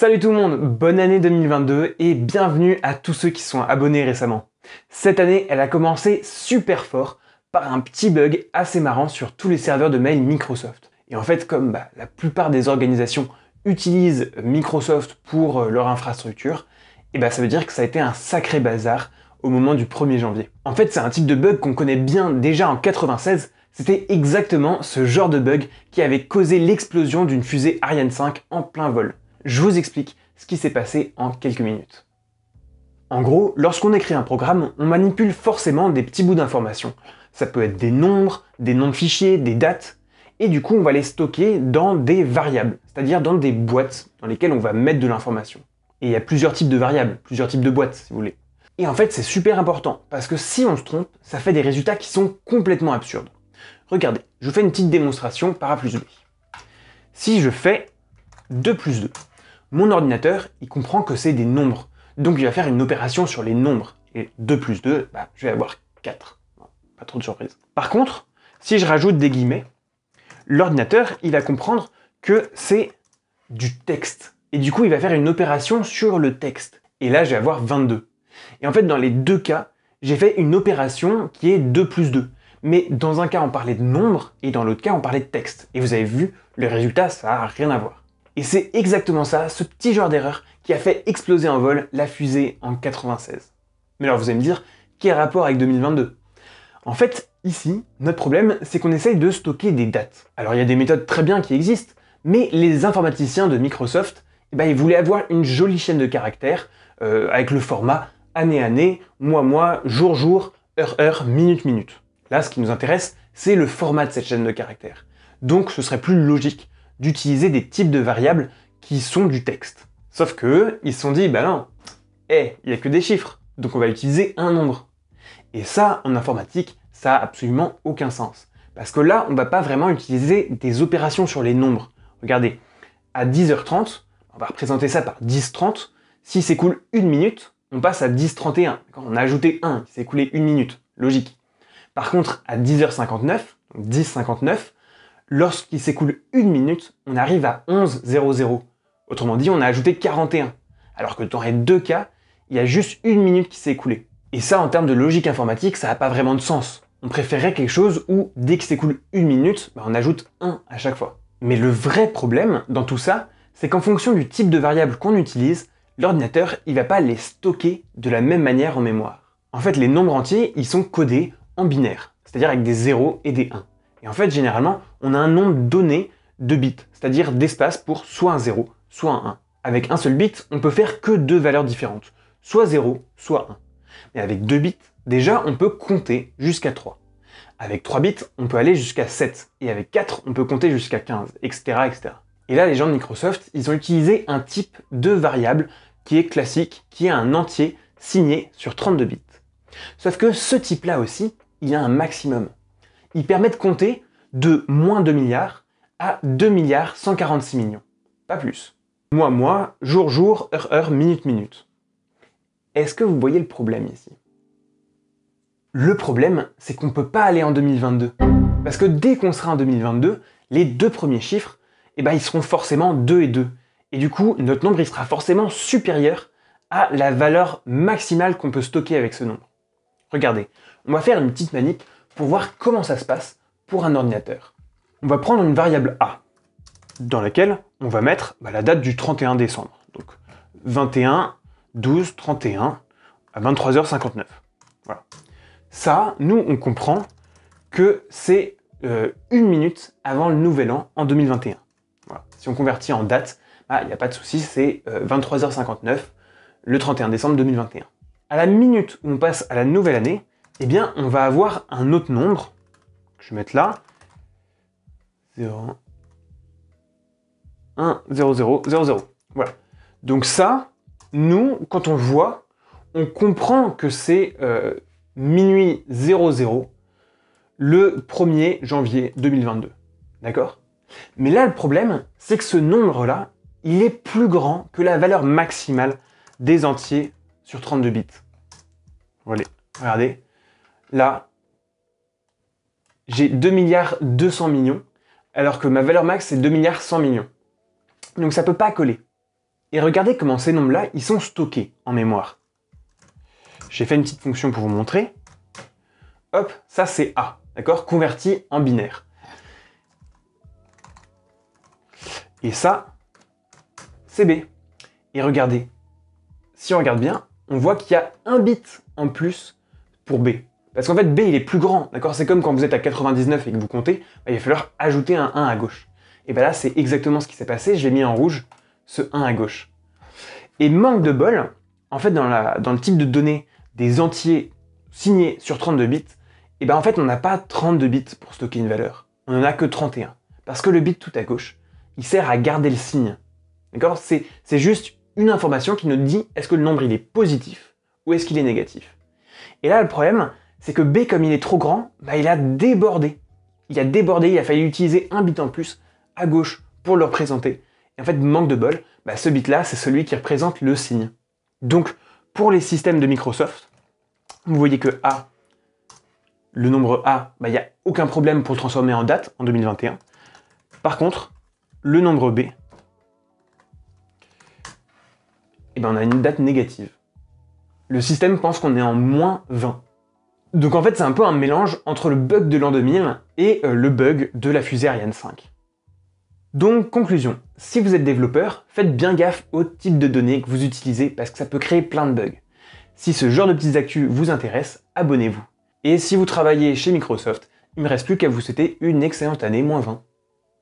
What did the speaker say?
Salut tout le monde, bonne année 2022 et bienvenue à tous ceux qui sont abonnés récemment. Cette année, elle a commencé super fort par un petit bug assez marrant sur tous les serveurs de mail Microsoft. Et en fait, comme bah, la plupart des organisations utilisent Microsoft pour euh, leur infrastructure, eh bah, ça veut dire que ça a été un sacré bazar au moment du 1er janvier. En fait, c'est un type de bug qu'on connaît bien déjà en 96, c'était exactement ce genre de bug qui avait causé l'explosion d'une fusée Ariane 5 en plein vol. Je vous explique ce qui s'est passé en quelques minutes. En gros, lorsqu'on écrit un programme, on manipule forcément des petits bouts d'informations. Ça peut être des nombres, des noms de fichiers, des dates, et du coup on va les stocker dans des variables, c'est-à-dire dans des boîtes dans lesquelles on va mettre de l'information. Et il y a plusieurs types de variables, plusieurs types de boîtes si vous voulez. Et en fait c'est super important, parce que si on se trompe, ça fait des résultats qui sont complètement absurdes. Regardez, je vous fais une petite démonstration par A plus B. Si je fais 2 plus 2, mon ordinateur, il comprend que c'est des nombres. Donc il va faire une opération sur les nombres. Et 2 plus 2, bah, je vais avoir 4. Pas trop de surprise. Par contre, si je rajoute des guillemets, l'ordinateur, il va comprendre que c'est du texte. Et du coup, il va faire une opération sur le texte. Et là, je vais avoir 22. Et en fait, dans les deux cas, j'ai fait une opération qui est 2 plus 2. Mais dans un cas, on parlait de nombre, et dans l'autre cas, on parlait de texte. Et vous avez vu, le résultat, ça n'a rien à voir. Et c'est exactement ça, ce petit genre d'erreur qui a fait exploser en vol la fusée en 96. Mais alors vous allez me dire, quel rapport avec 2022 En fait, ici, notre problème, c'est qu'on essaye de stocker des dates. Alors il y a des méthodes très bien qui existent, mais les informaticiens de Microsoft, eh ben, ils voulaient avoir une jolie chaîne de caractères euh, avec le format année-année, mois-mois, jour-jour, heure-heure, minute-minute. Là, ce qui nous intéresse, c'est le format de cette chaîne de caractères. Donc ce serait plus logique d'utiliser des types de variables qui sont du texte. Sauf que ils se sont dit, ben non, eh, il n'y a que des chiffres, donc on va utiliser un nombre. Et ça, en informatique, ça n'a absolument aucun sens. Parce que là, on ne va pas vraiment utiliser des opérations sur les nombres. Regardez, à 10h30, on va représenter ça par 10h30. Si s'écoule une minute, on passe à 10h31. On a ajouté 1, il s'est écoulé une minute. Logique. Par contre, à 10h59, donc 10h59, lorsqu'il s'écoule une minute, on arrive à 11.00. Autrement dit, on a ajouté 41. Alors que dans les deux cas, il y a juste une minute qui s'est écoulée. Et ça, en termes de logique informatique, ça n'a pas vraiment de sens. On préférerait quelque chose où, dès qu'il s'écoule une minute, bah, on ajoute 1 à chaque fois. Mais le vrai problème dans tout ça, c'est qu'en fonction du type de variable qu'on utilise, l'ordinateur, il va pas les stocker de la même manière en mémoire. En fait, les nombres entiers, ils sont codés en binaire, c'est-à-dire avec des 0 et des 1. Et en fait, généralement, on a un nombre donné de bits, c'est-à-dire d'espace pour soit un 0, soit un 1. Avec un seul bit, on peut faire que deux valeurs différentes, soit 0, soit 1. Mais avec deux bits, déjà, on peut compter jusqu'à 3. Avec 3 bits, on peut aller jusqu'à 7. Et avec 4, on peut compter jusqu'à 15, etc., etc. Et là, les gens de Microsoft, ils ont utilisé un type de variable qui est classique, qui est un entier signé sur 32 bits. Sauf que ce type-là aussi, il a un maximum il permet de compter de moins 2 milliards à 2 milliards 146 millions. Pas plus. moi moi jour, jour, heure, heure, minute, minute. Est-ce que vous voyez le problème ici Le problème, c'est qu'on ne peut pas aller en 2022. Parce que dès qu'on sera en 2022, les deux premiers chiffres, eh ben, ils seront forcément 2 et 2. Et du coup, notre nombre, il sera forcément supérieur à la valeur maximale qu'on peut stocker avec ce nombre. Regardez, on va faire une petite manip pour voir comment ça se passe pour un ordinateur. On va prendre une variable A, dans laquelle on va mettre bah, la date du 31 décembre. Donc 21, 12, 31, à 23h59. Voilà. Ça, nous, on comprend que c'est euh, une minute avant le nouvel an en 2021. Si on convertit en date, bah, il n'y a pas de souci, c'est 23h59 euh, le 31 décembre 2021. À la minute où on passe à la nouvelle année, eh bien, on va avoir un autre nombre, je vais mettre là, 0, 1, 0, 0, 0, 0. Voilà. Donc ça, nous, quand on voit, on comprend que c'est euh, minuit 00 le 1er janvier 2022. D'accord Mais là, le problème, c'est que ce nombre-là, il est plus grand que la valeur maximale des entiers sur 32 bits. Voilà, regardez là, j'ai 2 milliards 200 millions, alors que ma valeur max c'est 2 milliards 100 millions. Donc ça ne peut pas coller. Et regardez comment ces nombres-là, ils sont stockés en mémoire. J'ai fait une petite fonction pour vous montrer. Hop, ça c'est A, d'accord Converti en binaire. Et ça, c'est B. Et regardez, si on regarde bien, on voit qu'il y a un bit en plus pour B. Parce qu'en fait, B, il est plus grand, d'accord C'est comme quand vous êtes à 99 et que vous comptez, bah, il va falloir ajouter un 1 à gauche. Et bien bah là, c'est exactement ce qui s'est passé, je l'ai mis en rouge ce 1 à gauche. Et manque de bol, en fait, dans, le type de données des entiers signés sur 32 bits, et bien bah, en fait, on n'a pas 32 bits pour stocker une valeur. On n'en a que 31. Parce que le bit tout à gauche, il sert à garder le signe. D'accord c'est, c'est juste une information qui nous dit est-ce que le nombre il est positif ou est-ce qu'il est négatif. Et là, le problème, c'est que B, comme il est trop grand, bah, il a débordé. Il a débordé, il a fallu utiliser un bit en plus à gauche pour le représenter. Et en fait, manque de bol, bah, ce bit-là, c'est celui qui représente le signe. Donc, pour les systèmes de Microsoft, vous voyez que A, le nombre A, bah, il n'y a aucun problème pour le transformer en date en 2021. Par contre, le nombre B, eh ben, on a une date négative. Le système pense qu'on est en moins 20. Donc en fait, c'est un peu un mélange entre le bug de l'an 2000 et euh, le bug de la fusée Ariane 5. Donc conclusion, si vous êtes développeur, faites bien gaffe au type de données que vous utilisez parce que ça peut créer plein de bugs. Si ce genre de petites actus vous intéresse, abonnez-vous. Et si vous travaillez chez Microsoft, il ne me reste plus qu'à vous souhaiter une excellente année moins 20.